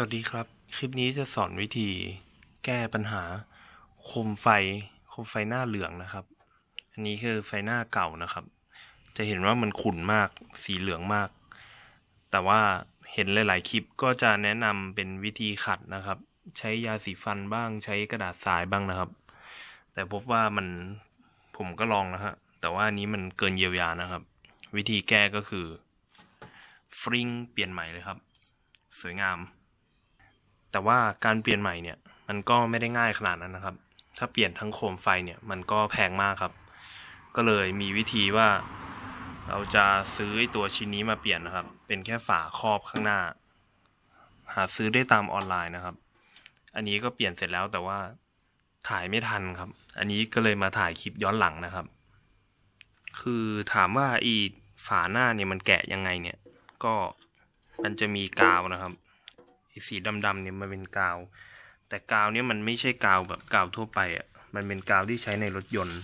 สวัสดีครับคลิปนี้จะสอนวิธีแก้ปัญหา คมไฟ คมไฟหน้าเหลืองนะครับ อันนี้คือไฟหน้าเก่านะครับ จะเห็นว่ามันขุ่นมากสีเหลืองมาก แต่ว่าเห็นหลาย ๆ คลิปก็จะแนะนำเป็นวิธีขัดนะครับ ใช้ยาสีฟันบ้างใช้กระดาษทรายบ้างนะครับ แต่พบว่ามันผมก็ลองนะฮะแต่ว่านี้มันเกินเยียวยานะครับ วิธีแก้ก็คือ ฟริงเปลี่ยนใหม่เลยครับ สวยงามแต่ว่าการเปลี่ยนใหม่เนี่ยมันก็ไม่ได้ง่ายขนาดนั้นนะครับ ถ้าเปลี่ยนทั้งโคมไฟเนี่ยมันก็แพงมากครับ ก็เลยมีวิธีว่าเราจะซื้อตัวชิ้นนี้มาเปลี่ยนนะครับ เป็นแค่ฝาครอบข้างหน้า หาซื้อได้ตามออนไลน์นะครับ อันนี้ก็เปลี่ยนเสร็จแล้วแต่ว่าถ่ายไม่ทันครับ อันนี้ก็เลยมาถ่ายคลิปย้อนหลังนะครับ คือถามว่าอีฝาหน้าเนี่ยมันแกะยังไงเนี่ย ก็มันจะมีกาวนะครับสีดำๆเนี่ยมันเป็นกาว แต่กาวเนี่ยมันไม่ใช่กาวแบบกาวทั่วไปอะ่ะมันเป็นกาวที่ใช้ในรถยนต์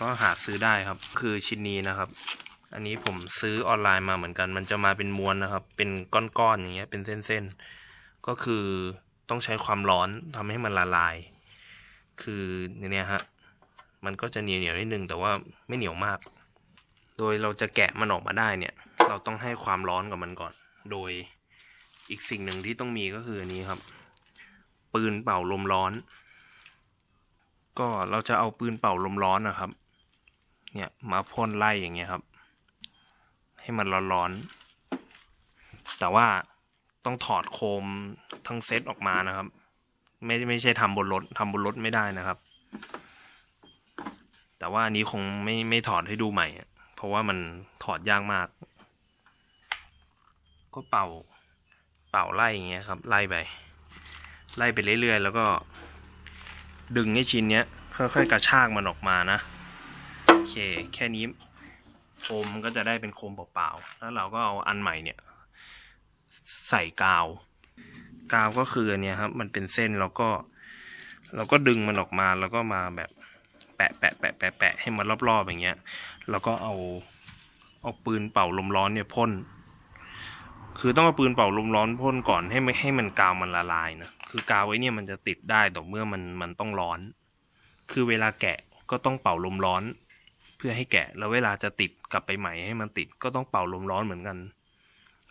ก็หาซื้อได้ครับ คือชิ้นนี้นะครับ อันนี้ผมซื้อออนไลน์มาเหมือนกัน มันจะมาเป็นม้วนนะครับ เป็นก้อนๆอย่างเงี้ยเป็นเส้นๆ ก็คือต้องใช้ความร้อนทำให้มันละลาย คือเนี่ยฮะมันก็จะเหนียวเหนียวนิดนึงแต่ว่าไม่เหนียวมาก โดยเราจะแกะมันออกมาได้เนี่ย เราต้องให้ความร้อนกับมันก่อนโดยอีกสิ่งหนึ่งที่ต้องมีก็คืออันนี้ครับ ปืนเป่าลมร้อน ก็เราจะเอาปืนเป่าลมร้อนนะครับ เนี่ยมาพ่นไล่อย่างเงี้ยครับ ให้มันร้อนๆแต่ว่าต้องถอดโคมทั้งเซตออกมานะครับ ไม่ไม่ใช่ทำบนรถทำบนรถไม่ได้นะครับ แต่ว่าอันนี้คงไม่ไม่ถอดให้ดูใหม่ เพราะว่ามันถอดยากมาก ก็เป่าป่าไล่อย่างเงี้ยครับไล่ไปไล่ไปเรื่อยๆแล้วก็ดึงให้ชิ้นเนี้ย ค่อยๆกระชากมันออกมานะโอเค แค่นี้โคมก็จะได้เป็นโคมเปล่าๆแล้วเราก็เอาอันใหม่เนี่ย ใส่กาว กาวก็คือเนี้ยครับ มันเป็นเส้นแล้วก็เราก็ดึงมันออกมาแล้วก็มาแบบแปะแปะแปะแปะแปะให้มันรอบๆอย่างเงี้ย แล้วก็เอาเอาปืนเป่าลมร้อนเนี่ยพ่นคือต้องเอาปืนเป่าลมร้อนพ่นก่อนให้ไม่ให้มันกาวมันละลายนะคือกาวไว้เนี่ยมันจะติดได้ต่อเมื่อมันมันต้องร้อน คือเวลาแกะก็ต้องเป่าลมร้อน เพื่อให้แกะ แล้วเวลาจะติดกลับไปใหม่ให้มันติด ก็ต้องเป่าลมร้อนเหมือนกัน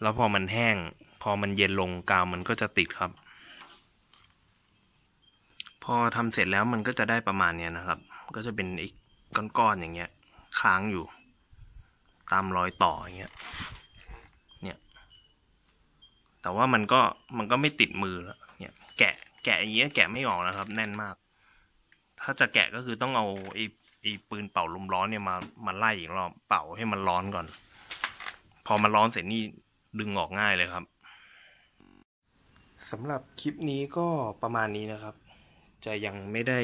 แล้วพอมันแห้งพอมันเย็นลงกาวมันก็จะติดครับ พอทำเสร็จแล้วมันก็จะได้ประมาณเนี้ยนะครับ ก็จะเป็นไอ้ก้อนๆอย่างเงี้ย ค้างอยู่ตามรอยต่ออย่างเงี้ยแต่ว่ามันก็มันก็ไม่ติดมือแล้วเนี่ย แกะแกะอย่างเงี้ยแกะไม่ออกนะครับแน่นมาก ถ้าจะแกะก็คือต้องเอาไอ้ไอ้ปืนเป่าลมร้อนเนี่ยมามาไล่อีกรอบเป่าให้มันร้อนก่อน พอมันร้อนเสร็จนี่ดึงออกง่ายเลยครับ สำหรับคลิปนี้ก็ประมาณนี้นะครับ จะยังไม่ได้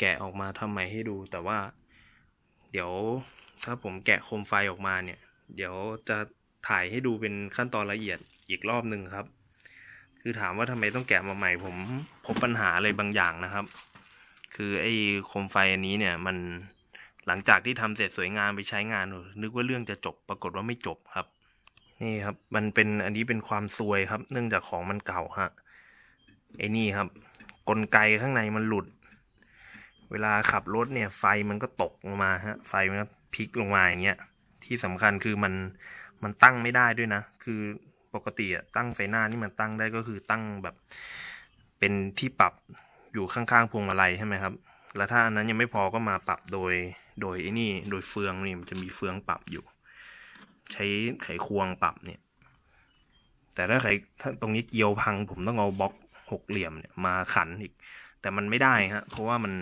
แกะออกมาทำใหม่ให้ดู แต่ว่าเดี๋ยวถ้าผมแกะโคมไฟออกมาเนี่ย เดี๋ยวจะถ่ายให้ดูเป็นขั้นตอนละเอียดอีกรอบหนึ่งครับ คือถามว่าทำไมต้องแกะมาใหม่ ผมพบปัญหาอะไรบางอย่างนะครับ คือไอ้โคมไฟอันนี้เนี่ย มัน หลังจากที่ทำเสร็จสวยงามไปใช้งาน นึกว่าเรื่องจะจบ ปรากฏว่าไม่จบครับ นี่ครับ มันเป็นอันนี้เป็นความซวยครับ เนื่องจากของมันเก่าฮะ ไอ้นี่ครับ กลไกข้างในมันหลุด เวลาขับรถเนี่ย ไฟมันก็ตกลงมาฮะ ไฟมันก็พลิกลงมาอย่างเงี้ย ที่สำคัญคือมัน มันตั้งไม่ได้ด้วยนะ คือปกติอะตั้งไฟหน้านี่มันตั้งได้ก็คือตั้งแบบ เป็นที่ปรับอยู่ข้างๆ พวงมาลัยใช่ไหมครับ แล้วถ้าอันนั้นยังไม่พอก็มาปรับโดย โดยไอ้นี่ โดยเฟืองนี่มันจะมีเฟืองปรับอยู่ ใช้ไขควงปรับเนี่ย แต่ถ้าไขถ้าตรงนี้เกียวพังผมต้องเอาบล็อกหกเหลี่ยมเนี่ยมาขันอีก แต่มันไม่ได้ฮะ เพราะว่ามัน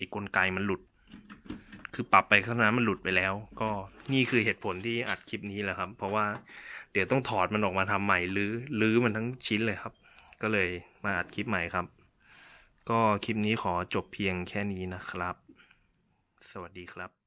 อีกกลไกมันหลุดคือปรับไปขนาดมันหลุดไปแล้ว ก็นี่คือเหตุผลที่อัดคลิปนี้แหละครับ เพราะว่าเดี๋ยวต้องถอดมันออกมาทำใหม่หรือรื้อมันทั้งชิ้นเลยครับ ก็เลยมาอัดคลิปใหม่ครับ ก็คลิปนี้ขอจบเพียงแค่นี้นะครับ สวัสดีครับ